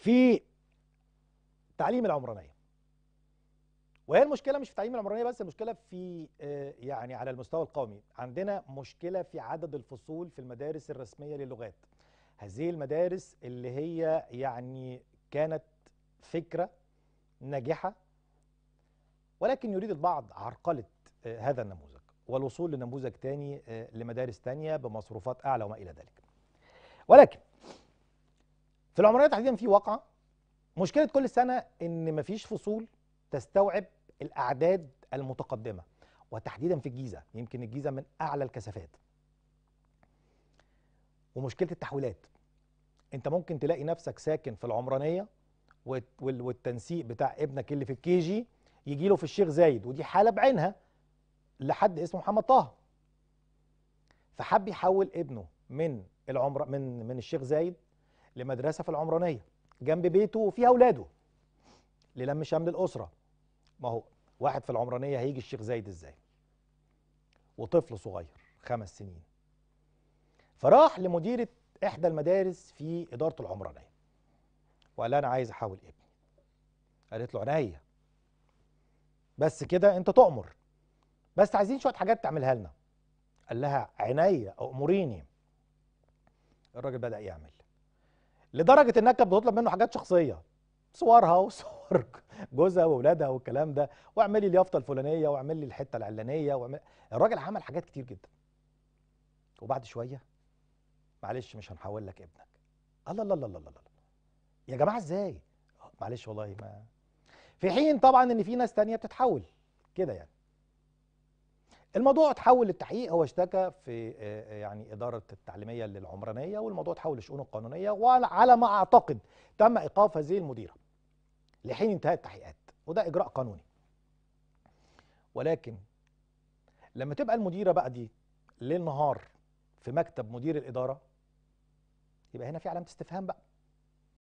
في تعليم العمرانيه وهي المشكله مش في تعليم العمرانيه بس المشكله في آه، يعني على المستوى القومي عندنا مشكله في عدد الفصول في المدارس الرسميه للغات هذه المدارس اللي هي يعني كانت فكره ناجحه ولكن يريد البعض عرقله آه، هذا النموذج والوصول لنموذج تاني آه، لمدارس تانية بمصروفات اعلى وما الى ذلك ولكن في العمرانيه تحديدا في واقعه مشكله كل سنه ان مفيش فصول تستوعب الاعداد المتقدمه وتحديدا في الجيزه يمكن الجيزه من اعلى الكثافات ومشكله التحويلات انت ممكن تلاقي نفسك ساكن في العمرانيه والتنسيق بتاع ابنك اللي في الكيجي يجي له في الشيخ زايد ودي حاله بعينها لحد اسمه محمد طه فحب يحول ابنه من العمر من من الشيخ زايد لمدرسة في العمرانية جنب بيته وفيها أولاده للم شمل الأسرة ما هو واحد في العمرانية هيجي الشيخ زايد إزاي وطفل صغير خمس سنين فراح لمديرة إحدى المدارس في إدارة العمرانية وقال أنا عايز أحاول ابني قالت له عينيا بس كده أنت تؤمر بس عايزين شوية حاجات تعملها لنا قال لها عينيا أؤمريني الراجل بدأ يعمل لدرجه انها كانت بتطلب منه حاجات شخصيه صورها وصور جوزها واولادها والكلام ده واعملي اليافطه الفلانيه واعملي الحته العلانيه واعمل الراجل عمل حاجات كتير جدا وبعد شويه معلش مش هنحول لك ابنك الله الله الله الله الله يا جماعه ازاي معلش والله ما في حين طبعا ان في ناس تانية بتتحول كده يعني الموضوع اتحول للتحقيق هو اشتكى في آه، آه، يعني إدارة التعليمية للعمرانية والموضوع اتحول لشؤون القانونية وعلى ما أعتقد تم إيقاف هذه المديرة لحين انتهاء التحقيقات وده إجراء قانوني ولكن لما تبقى المديرة بقى دي ليل نهار في مكتب مدير الإدارة يبقى هنا في علامة استفهام بقى